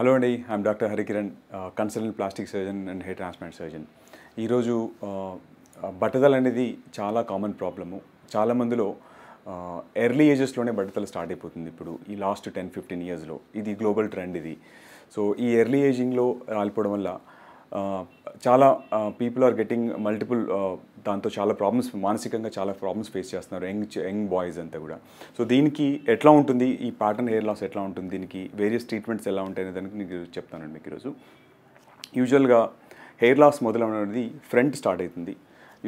hello అండి I'm doctor Harikiran consultant plastic surgeon and hair transplant surgeon ఈరోజు బట్టదలు అనేది చాలా కామన్ ప్రాబ్లము చాలామందిలో ఎర్లీ uh, ఏజెస్లోనే బట్టతలు స్టార్ట్ అయిపోతుంది ఇప్పుడు ఈ లాస్ట్ టెన్ ఫిఫ్టీన్ ఇయర్స్లో ఇది గ్లోబల్ ట్రెండ్ ఇది సో ఈ ఎర్లీ ఏజింగ్లో రాలిపోవడం వల్ల చాలా పీపుల్ ఆర్ గెటింగ్ మల్టిపుల్ దాంతో చాలా ప్రాబ్లమ్స్ మానసికంగా చాలా ప్రాబ్లమ్స్ ఫేస్ చేస్తున్నారు యంగ్ యంగ్ బాయ్స్ అంతా కూడా సో దీనికి ఎట్లా ఉంటుంది ఈ ప్యాటర్న్ హెయిర్ లాస్ ఎట్లా ఉంటుంది దీనికి వేరియస్ ట్రీట్మెంట్స్ ఎలా ఉంటాయనే దానికి నేను చెప్తానండి మీకు ఈరోజు యూజువల్గా హెయిర్ లాస్ మొదలవడం అనేది ఫ్రంట్ స్టార్ట్ అవుతుంది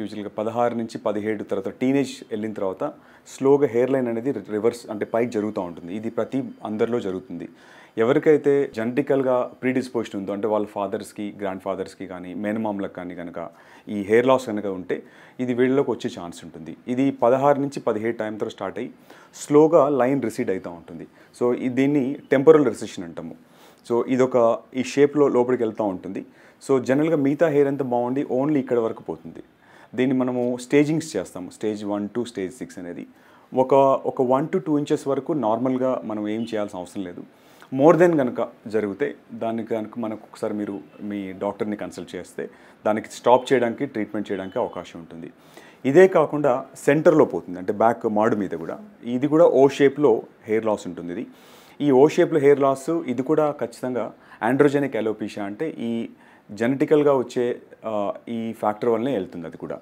యూజువల్గా పదహారు నుంచి పదిహేడు తర్వాత టీనేజ్ వెళ్ళిన తర్వాత స్లోగా హెయిర్ లైన్ అనేది రివర్స్ అంటే పైకి జరుగుతూ ఉంటుంది ఇది ప్రతి అందరిలో జరుగుతుంది ఎవరికైతే జెనటికల్గా ప్రీడిస్పోజిషన్ ఉందో అంటే వాళ్ళ ఫాదర్స్కి గ్రాండ్ ఫాదర్స్కి కానీ మేనమామలకు కానీ కనుక ఈ హెయిర్ లాస్ కనుక ఉంటే ఇది వీళ్ళలోకి వచ్చే ఛాన్స్ ఉంటుంది ఇది పదహారు నుంచి పదిహేడు టైం తర్వాత స్టార్ట్ అయ్యి స్లోగా లైన్ రిసీడ్ అవుతూ ఉంటుంది సో దీన్ని టెంపరల్ రిసెషన్ అంటాము సో ఇదొక ఈ షేప్లో లోపలికి వెళ్తూ ఉంటుంది సో జనరల్గా మిగతా హెయిర్ అంతా బాగుండి ఓన్లీ ఇక్కడ వరకు పోతుంది దీన్ని మనము స్టేజింగ్స్ చేస్తాము stage one to stage six అనేది ఒక ఒక వన్ టు టూ ఇంచెస్ వరకు నార్మల్గా మనం ఏం చేయాల్సిన అవసరం లేదు మోర్ దెన్ కనుక జరిగితే దానికి కనుక మనకు ఒకసారి మీరు మీ డాక్టర్ని కన్సల్ట్ చేస్తే దానికి స్టాప్ చేయడానికి ట్రీట్మెంట్ చేయడానికి అవకాశం ఉంటుంది ఇదే కాకుండా సెంటర్లో పోతుంది అంటే బ్యాక్ మాడు మీద కూడా ఇది కూడా ఓ షేప్లో హెయిర్ లాస్ ఉంటుంది ఇది ఈ ఓ షేప్లో హెయిర్ లాస్ ఇది కూడా ఖచ్చితంగా ఆండ్రోజెనిక్ ఎలోపీషియా అంటే ఈ జెనెటికల్గా వచ్చే ఈ ఫ్యాక్టర్ వల్లనే వెళ్తుంది అది కూడా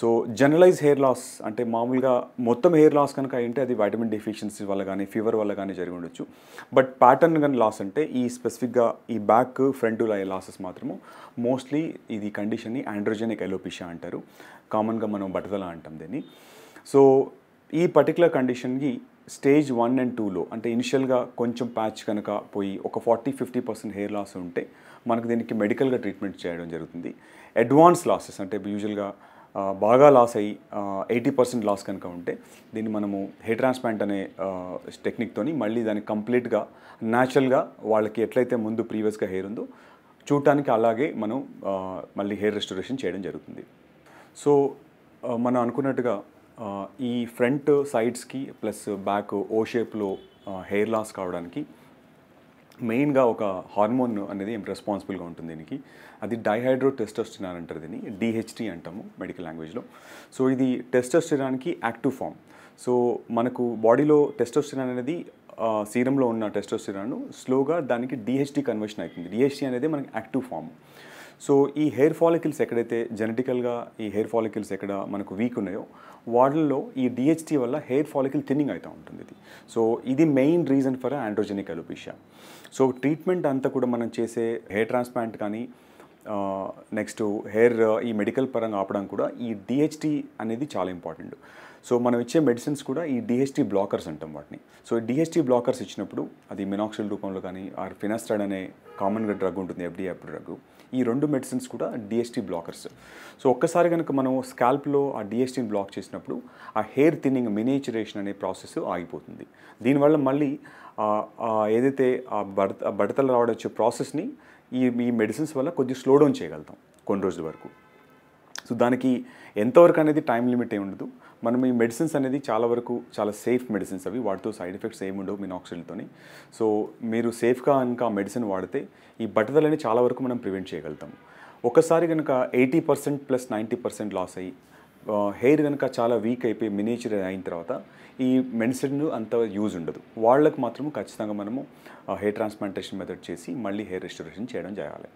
సో జనరలైజ్ హెయిర్ లాస్ అంటే మామూలుగా మొత్తం హెయిర్ లాస్ కనుక అయింటే అది వైటమిన్ డెఫిషియన్సీ వల్ల కానీ ఫీవర్ వల్ల కానీ జరిగి ఉండొచ్చు బట్ ప్యాటర్న్ కానీ లాస్ అంటే ఈ స్పెసిఫిక్గా ఈ బ్యాక్ ఫ్రంట్ లాసెస్ మాత్రము మోస్ట్లీ ఇది కండిషన్ని ఆండ్రోజెనిక్ ఎలోపిషియా అంటారు కామన్గా మనం బట్టదల అంటాం దీన్ని సో ఈ పర్టికులర్ కండిషన్కి స్టేజ్ వన్ అండ్ టూలో అంటే ఇనిషియల్గా కొంచెం ప్యాచ్ కనుక పోయి ఒక forty fifty percent hair loss ఉంటే మనకు దీనికి మెడికల్గా ట్రీట్మెంట్ చేయడం జరుగుతుంది అడ్వాన్స్ లాసెస్ అంటే యూజువల్గా బాగా లాస్ అయ్యి ఎయిటీ పర్సెంట్ లాస్ కనుక ఉంటే దీన్ని మనము హెయిర్ ట్రాన్స్ప్లాంట్ అనే టెక్నిక్తో మళ్ళీ దాన్ని కంప్లీట్గా న్యాచురల్గా వాళ్ళకి ఎట్లయితే ముందు ప్రీవియస్గా హెయిర్ ఉందో చూడటానికి అలాగే మనం మళ్ళీ హెయిర్ రెస్టరేషన్ చేయడం జరుగుతుంది సో మనం అనుకున్నట్టుగా ఈ ఫ్రంట్ సైడ్స్కి ప్లస్ బ్యాక్ ఓ షేప్లో హెయిర్ లాస్ కావడానికి మెయిన్గా ఒక హార్మోన్ అనేది రెస్పాన్సిబుల్గా ఉంటుంది దీనికి అది డైహైడ్రో టెస్టోస్టిరాన్ అంటారు దీన్ని డిహెచ్టీ అంటాము మెడికల్ లాంగ్వేజ్లో సో ఇది టెస్టోస్టిరాన్కి యాక్టివ్ ఫామ్ సో మనకు బాడీలో టెస్టోస్టిరాన్ అనేది సీరంలో ఉన్న టెస్టోస్టిరాన్ స్లోగా దానికి డిహెచ్టీ కన్వర్షన్ అవుతుంది డిహెచ్టీ అనేది మనకి యాక్టివ్ ఫామ్ సో ఈ హెయిర్ ఫాలికిల్స్ ఎక్కడైతే జెనెటికల్గా ఈ హెయిర్ ఫాలికిల్స్ ఎక్కడ మనకు వీక్ ఉన్నాయో వాటిల్లో ఈ డిహెచ్టీ వల్ల హెయిర్ ఫాలికిల్ థిన్నింగ్ అవుతూ ఉంటుంది ఇది సో ఇది main reason for androgenic alopecia so treatment అంతా కూడా మనం చేసే హెయిర్ ట్రాన్స్ప్లాంట్ కానీ నెక్స్ట్ హెయిర్ ఈ మెడికల్ పరంగా ఆపడం కూడా ఈ డిహెచ్టీ అనేది చాలా ఇంపార్టెంట్ సో మనం ఇచ్చే మెడిసిన్స్ కూడా ఈ డిహెచ్టీ బ్లాకర్స్ అంటాం వాటిని సో డిహెచ్టీ బ్లాకర్స్ ఇచ్చినప్పుడు అది మినాక్సిల్ రూపంలో కానీ ఆర్ ఫినాస్ట్రాడ్ అనే కామన్గా డ్రగ్ ఉంటుంది ఎఫ్డీ అప్పుడు డ్రగ్ ఈ రెండు మెడిసిన్స్ కూడా డిఎస్టీ బ్లాకర్స్ సో ఒక్కసారి కనుక మనం స్కాల్ప్లో ఆ డిఎస్టీని బ్లాక్ చేసినప్పుడు ఆ హెయిర్ థిన్నింగ్ మినేచరేషన్ అనే ప్రాసెస్ ఆగిపోతుంది దీనివల్ల మళ్ళీ ఏదైతే ఆ బడత బడతలు రావడం వచ్చే ప్రాసెస్ని ఈ ఈ మెడిసిన్స్ వల్ల కొద్దిగా స్లో డౌన్ చేయగలుగుతాం కొన్ని రోజుల వరకు సో దానికి ఎంతవరకు అనేది టైం లిమిట్ ఏమి ఉండదు మనం ఈ మెడిసిన్స్ అనేది చాలా వరకు చాలా సేఫ్ మెడిసిన్స్ అవి వాటితో సైడ్ ఎఫెక్ట్స్ ఏమి ఉండవు మినాక్సిల్తోని సో మీరు సేఫ్గా కనుక మెడిసిన్ వాడితే ఈ బట్టదలని చాలా వరకు మనం ప్రివెంట్ చేయగలుగుతాం ఒకసారి కనుక eighty percent plus ninety percent loss అయ్యి హెయిర్ కనుక చాలా వీక్ అయిపోయి మినేచర్ అయిన తర్వాత ఈ మెడిసిన్ అంత యూజ్ ఉండదు వాళ్ళకు మాత్రం ఖచ్చితంగా మనము హెయిర్ ట్రాన్స్ప్లాంటేషన్ మెథడ్ చేసి మళ్ళీ హెయిర్ రెస్టరేషన్ చేయడం చేయాలి